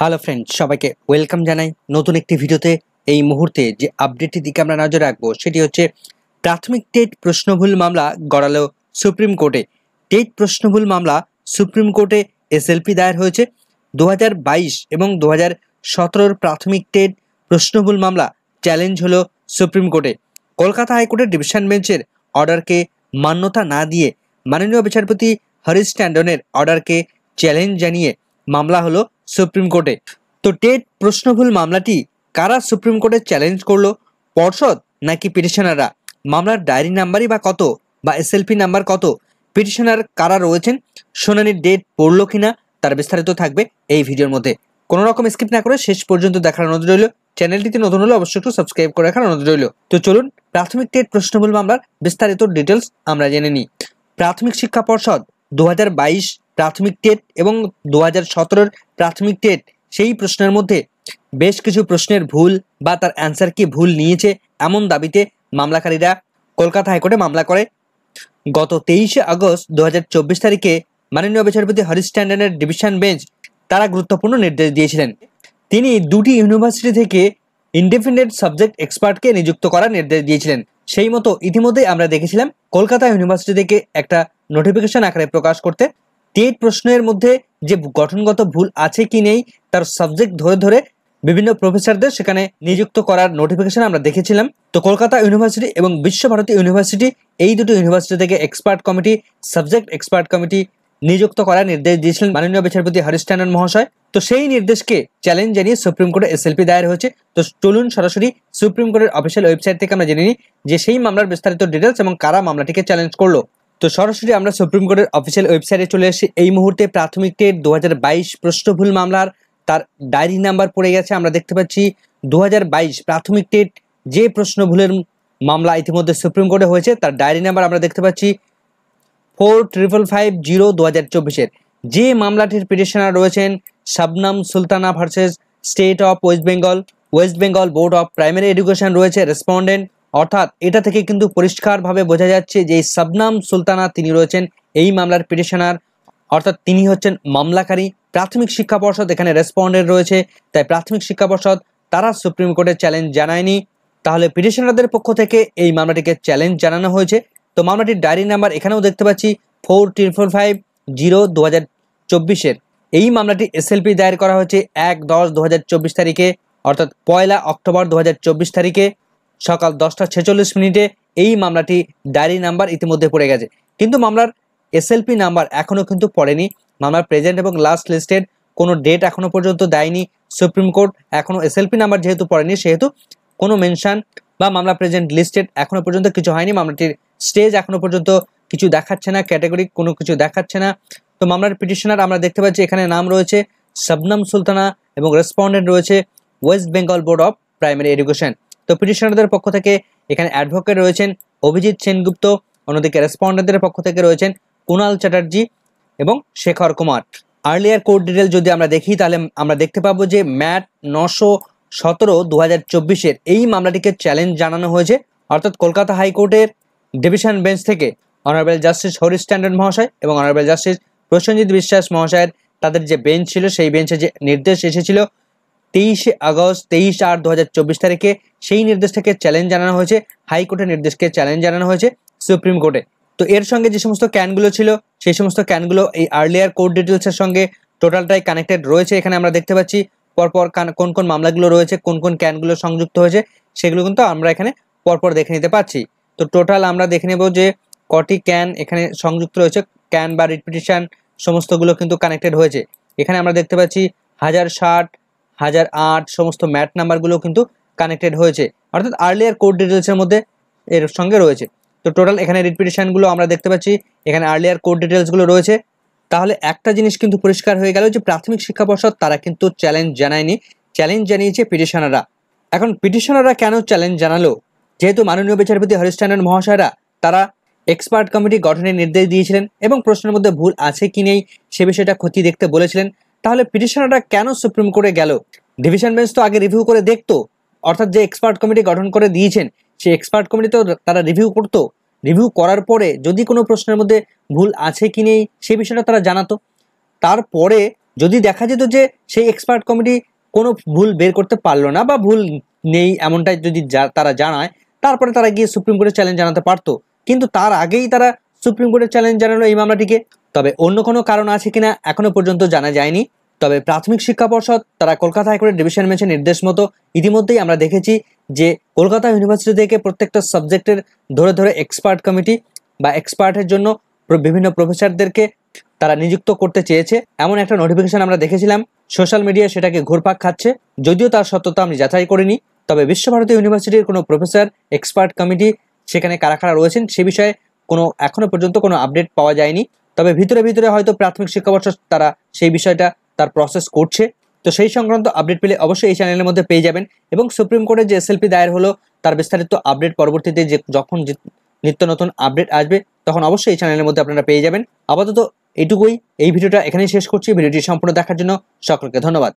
hello friend সবাইকে welcome জানাই নতুন একটি ভিডিওতে এই মুহূর্তে যে আপডেটটি দিকে আমরা নজর রাখবো সেটি হচ্ছে প্রাথমিক টেট প্রশ্নভুল মামলা গড়ালো সুপ্রিম কোর্টে টেট প্রশ্নভুল মামলা সুপ্রিম কোর্টে এসএলপি দায়ের হয়েছে দু এবং দু হাজার প্রাথমিক টেট প্রশ্নভুল মামলা চ্যালেঞ্জ হলো সুপ্রিম কোর্টে কলকাতা হাইকোর্টের ডিভিশন বেঞ্চের অর্ডারকে মান্যতা না দিয়ে মাননীয় বিচারপতি হরিশ ট্যান্ডনের অর্ডারকে চ্যালেঞ্জ জানিয়ে মামলা হলো সুপ্রিম কোর্টে তো টেট প্রশ্নভুল মামলাটি কারা সুপ্রিম কোর্টে চ্যালেঞ্জ করলো পর্ষদ নাকি পিটিশনাররা মামলার ডায়েরি নাম্বারই বা কত বা এসএলপি নাম্বার কত পিটিশনার কারা রয়েছেন শুনানির ডেট পড়লো কিনা তার বিস্তারিত থাকবে এই ভিডিওর মধ্যে কোনো রকম স্কিপ না করে শেষ পর্যন্ত দেখার অনুরোধ রইল চ্যানেলটিতে নতুন হলে অবশ্যই একটু সাবস্ক্রাইব করে রাখার অনুরোধ রইল তো চলুন প্রাথমিক টেট প্রশ্নভুল মামলার বিস্তারিত ডিটেলস আমরা জেনে নিই প্রাথমিক শিক্ষা পর্ষদ দু হাজার বাইশ প্রাথমিক টেট এবং দু হাজার প্রাথমিক টেট সেই প্রশ্নের মধ্যে বেশ কিছু প্রশ্নের ভুল বা তার অ্যান্সার ভুল নিয়েছে এমন দাবিতে মামলাকারীরা কলকাতা হাইকোর্টে মামলা করে গত তেইশে আগস্ট দু তারিখে মাননীয় বিচারপতি হরিশ ট্যান্ডনের ডিভিশন বেঞ্চ তারা গুরুত্বপূর্ণ নির্দেশ দিয়েছিলেন তিনি দুটি ইউনিভার্সিটি থেকে ইন্ডিপেন্ডেন্ট সাবজেক্ট এক্সপার্টকে নিযুক্ত করার নির্দেশ দিয়েছিলেন সেই মতো ইতিমধ্যেই আমরা দেখেছিলাম কলকাতা ইউনিভার্সিটি থেকে একটা নোটিফিকেশন আকারে প্রকাশ করতে টেট প্রশ্নের মধ্যে যে গঠনগত ভুল আছে কি নেই তার সাবজেক্ট ধরে ধরে বিভিন্ন প্রফেসরদের সেখানে নিযুক্ত করার নোটিফিকেশন আমরা দেখেছিলাম তো কলকাতা ইউনিভার্সিটি এবং বিশ্বভারতী ইউনিভার্সিটি এই দুটো ইউনিভার্সিটি থেকে expert committee subject expert committee নিযুক্ত করার নির্দেশ দিয়েছিলেন মাননীয় বিচারপতি হরিশ টানন মহাশয় তো সেই নির্দেশকে চ্যালেঞ্জ জানিয়ে সুপ্রিম কোর্টে এসএলপি দায়ের হয়েছে তো চলুন সরাসরি সুপ্রিম কোর্টের অফিসিয়াল ওয়েবসাইট থেকে আমরা জেনে নিই যে সেই মামলার বিস্তারিত ডিটেলস এবং কারা মামলাটিকে চ্যালেঞ্জ করলো তো সরাসরি আমরা সুপ্রিম কোর্টের অফিসিয়াল ওয়েবসাইটে চলে এসেছি এই মুহূর্তে প্রাথমিক টেট দু হাজার বাইশ প্রশ্নভুল মামলার তার ডায়েরি নাম্বার পড়ে গেছে আমরা দেখতে পাচ্ছি দু হাজার বাইশ প্রাথমিক টেট যে প্রশ্ন ভুলের মামলা ইতিমধ্যে সুপ্রিম কোর্টে হয়েছে তার ডায়েরি নাম্বার আমরা দেখতে পাচ্ছি ফোর ট্রিপল ফাইভ জিরো দু হাজার চব্বিশের যে মামলাটির পিটিশনার রয়েছেন Shabnam Sultana versus state of West Bengal West Bengal board of primary education রয়েছে রেসপন্ডেন্ট অর্থাৎ এটা থেকে কিন্তু পরিষ্কারভাবে বোঝা যাচ্ছে যে সাবনাম সুলতানা তিনি রয়েছেন এই মামলার পিটিশনার অর্থাৎ তিনি হচ্ছেন মামলাকারী প্রাথমিক শিক্ষা পর্ষদ এখানে রেসপন্ডেন্ট রয়েছে তাই প্রাথমিক শিক্ষা পর্ষদ তারা সুপ্রিম কোর্টে চ্যালেঞ্জ জানায়নি তাহলে পিটিশনারদের পক্ষ থেকে এই মামলাটিকে চ্যালেঞ্জ জানানো হয়েছে তো মামলাটির ডায়েরি নাম্বার এখানেও দেখতে পাচ্ছি ফোর ট্রিপল ফাইভ জিরো দু হাজার চব্বিশের এই মামলাটি এসএলপি দায়ের করা হয়েছে এক দশ দু তারিখে অর্থাৎ পয়লা অক্টোবর দু তারিখে সকাল দশটা ছেচল্লিশ মিনিটে এই মামলাটি ডায়েরি নাম্বার ইতিমধ্যে পড়ে গেছে কিন্তু মামলার এসএলপি নাম্বার এখনও কিন্তু পড়েনি মামলার প্রেজেন্ট এবং লাস্ট লিস্টেড কোনো ডেট এখনও পর্যন্ত দেয়নি সুপ্রিম কোর্ট এখনও এসএলপি নাম্বার যেহেতু পড়েনি সেহেতু কোনো মেনশান বা মামলা প্রেজেন্ট লিস্টেড এখনও পর্যন্ত কিছু হয়নি মামলাটির স্টেজ এখনও পর্যন্ত কিছু দেখাচ্ছে না ক্যাটাগরি কোনো কিছু দেখাচ্ছে না তো মামলার পিটিশনার আমরা দেখতে পাচ্ছি এখানে নাম রয়েছে শবনম সুলতানা এবং রেসপন্ডেন্ট রয়েছে West Bengal board of primary education তো পিটিশনারদের পক্ষ থেকে এখানে অ্যাডভোকেট রয়েছেন অভিজিৎ সেনগুপ্ত অন্যদিকে রেসপন্ডারদের পক্ষ থেকে রয়েছেন কুণাল চ্যাটার্জি এবং Shekhar Kumar earlier court detail যদি আমরা দেখি তাহলে আমরা দেখতে পাবো যে ম্যাট নশো সতেরো দু হাজার এই মামলাটিকে চ্যালেঞ্জ জানানো হয়েছে অর্থাৎ কলকাতা হাইকোর্টের ডিভিশন বেঞ্চ থেকে অনারেবল জাস্টিস হরিশ স্ট্যান্ডার্ড মহাশয় এবং অনারেবল জাস্টিস প্রসেনজিৎ বিশ্বাস মহাশয়ের তাদের যে বেঞ্চ ছিল সেই বেঞ্চে যে নির্দেশ এসেছিল তেইশে আগস্ট তেইশ আট দু তারিখে সেই নির্দেশটাকে চ্যালেঞ্জ জানানো হয়েছে হাইকোর্টের নির্দেশকে চ্যালেঞ্জ জানানো হয়েছে সুপ্রিম কোর্টে তো এর সঙ্গে যে সমস্ত ক্যানগুলো ছিল সেই সমস্ত ক্যানগুলো এই আর্লিয়ার কোর্ট ডিটেলসের সঙ্গে টোটালটাই কানেক্টেড রয়েছে এখানে আমরা দেখতে পাচ্ছি পরপর কোন কোন মামলাগুলো রয়েছে কোন কোন ক্যানগুলো সংযুক্ত হয়েছে সেগুলো কিন্তু আমরা এখানে পরপর দেখে নিতে পারছি তো টোটাল আমরা দেখে নেব যে কটি ক্যান এখানে সংযুক্ত রয়েছে ক্যান বা রিপিটিশান সমস্তগুলো কিন্তু কানেক্টেড হয়েছে এখানে আমরা দেখতে পাচ্ছি হাজার ষাট হাজার আট সমস্ত ম্যাট নাম্বারগুলো কিন্তু কানেক্টেড হয়েছে অর্থাৎ আর্লিয়ার কোড ডিটেলসের মধ্যে এর সঙ্গে রয়েছে তো টোটাল এখানে রিপিটেশানগুলো আমরা দেখতে পাচ্ছি এখানে আর্লিয়ার কোড ডিটেলসগুলো রয়েছে তাহলে একটা জিনিস কিন্তু পরিষ্কার হয়ে গেল যে প্রাথমিক শিক্ষা পর্ষদ তারা কিন্তু চ্যালেঞ্জ জানায়নি চ্যালেঞ্জ জানিয়েছে পিটিশনাররা এখন পিটিশনাররা কেন চ্যালেঞ্জ জানালো যেহেতু মাননীয় বিচারপতি হরিশ্চন্দ্রন মহাশয়রা তারা এক্সপার্ট কমিটি গঠনের নির্দেশ দিয়েছিলেন এবং প্রশ্নের মধ্যে ভুল আছে কি নেই সে বিষয়টা খতিয়ে দেখতে বলেছিলেন তাহলে পিটিশনাররা কেন সুপ্রিম কোর্টে গেল ডিভিশন বেঞ্চ তো আগে রিভিউ করে দেখতো অর্থাৎ যে এক্সপার্ট কমিটি গঠন করে দিয়েছেন সেই এক্সপার্ট কমিটিতেও তারা রিভিউ করতো রিভিউ করার পরে যদি কোনো প্রশ্নের মধ্যে ভুল আছে কি নেই সেই বিষয়টা তারা জানাতো তারপরে যদি দেখা যেত যে সেই এক্সপার্ট কমিটি কোনো ভুল বের করতে পারলো না বা ভুল নেই এমনটাই যদি তারা জানায় তারপরে তারা গিয়ে সুপ্রিম কোর্টে চ্যালেঞ্জ জানাতে পারতো কিন্তু তার আগেই তারা সুপ্রিম কোর্টে চ্যালেঞ্জ জানালো এই মামলাটিকে তবে অন্য কোনো কারণ আছে কিনা এখনো পর্যন্ত জানা যায়নি তবে প্রাথমিক শিক্ষা পর্ষদ তারা কলকাতা হাইকোর্টের ডিভিশন বেঞ্চের নির্দেশ মতো ইতিমধ্যেই আমরা দেখেছি যে কলকাতা ইউনিভার্সিটি থেকে প্রত্যেকটা সাবজেক্টের ধরে ধরে এক্সপার্ট কমিটি বা এক্সপার্টের জন্য বিভিন্ন প্রফেসরদেরকে তারা নিযুক্ত করতে চেয়েছে এমন একটা নোটিফিকেশন আমরা দেখেছিলাম সোশ্যাল মিডিয়া সেটাকে ঘুরপাক খাচ্ছে যদিও তার সত্যতা আমি যাচাই করিনি তবে বিশ্বভারতী ইউনিভার্সিটির কোনো প্রফেসর এক্সপার্ট কমিটি সেখানে কারা কারা রয়েছেন সে বিষয়ে কোনো এখনও পর্যন্ত কোনো আপডেট পাওয়া যায়নি তবে ভিতরে ভিতরে হয়তো প্রাথমিক শিক্ষাবর্ষ তারা সেই বিষয়টা তার প্রসেস করছে তো সেই সংক্রান্ত আপডেট পেলে অবশ্যই এই চ্যানেলের মধ্যে পেয়ে যাবেন এবং সুপ্রিম কোর্টে যে এসএলপি দায়ের হলো তার বিস্তারিত আপডেট পরবর্তীতে যে যখন নিত্য নতুন আপডেট আসবে তখন অবশ্যই এই চ্যানেলের মধ্যে আপনারা পেয়ে যাবেন আপাতত এটুকুই এই ভিডিওটা এখানেই শেষ করছি ভিডিওটি সম্পূর্ণ দেখার জন্য সকলকে ধন্যবাদ